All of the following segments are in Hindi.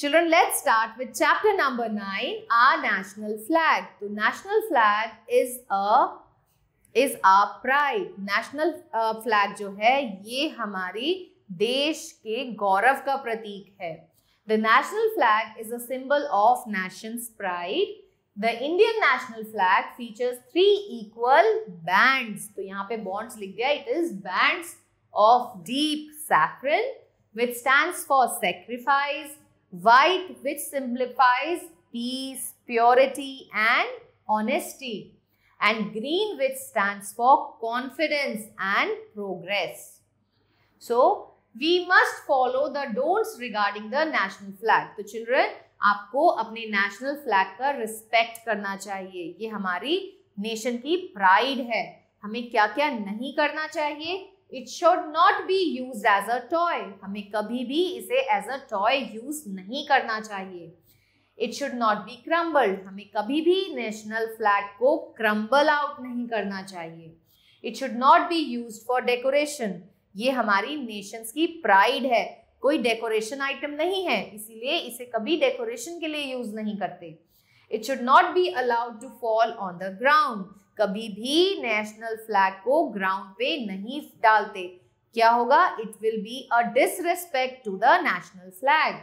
Children, let's start with chapter number 9, our national flag. the national flag is a is our pride. National uh, flag jo hai ye hamari desh ke gaurav ka prateek hai The national flag is a symbol of nation's pride. The Indian national flag features three equal bands. to yahan pe bonds likh दिया. It is bands of deep saffron, which stands for sacrifice, white which simplifies peace purity and honesty and green which stand for confidence and progress so we must follow the don'ts regarding the national flag तो चिल्ड्रेन आपको अपने नेशनल फ्लैग का रिस्पेक्ट करना चाहिए ये हमारी नेशन की प्राइड है हमें क्या क्या नहीं करना चाहिए it should not be use as a toy हमें कभी भी इसे एज अ टॉय यूज नहीं करना चाहिए it should not be crumbled हमें कभी भी नेशनल फ्लैग को क्रम्बल आउट नहीं करना चाहिए it should not be use for decoration ये हमारी नेशंस की प्राइड है कोई डेकोरेशन आइटम नहीं है इसीलिए इसे कभी डेकोरेशन के लिए यूज नहीं करते it should not be allowed to fall on the ground कभी भी नेशनल फ्लैग को ग्राउंड पे नहीं डालते क्या होगा it will be a disrespect to the national flag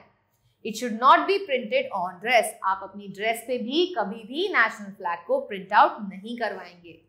it should not be printed on dress आप अपनी ड्रेस पे भी कभी भी नेशनल फ्लैग को प्रिंट आउट नहीं करवाएंगे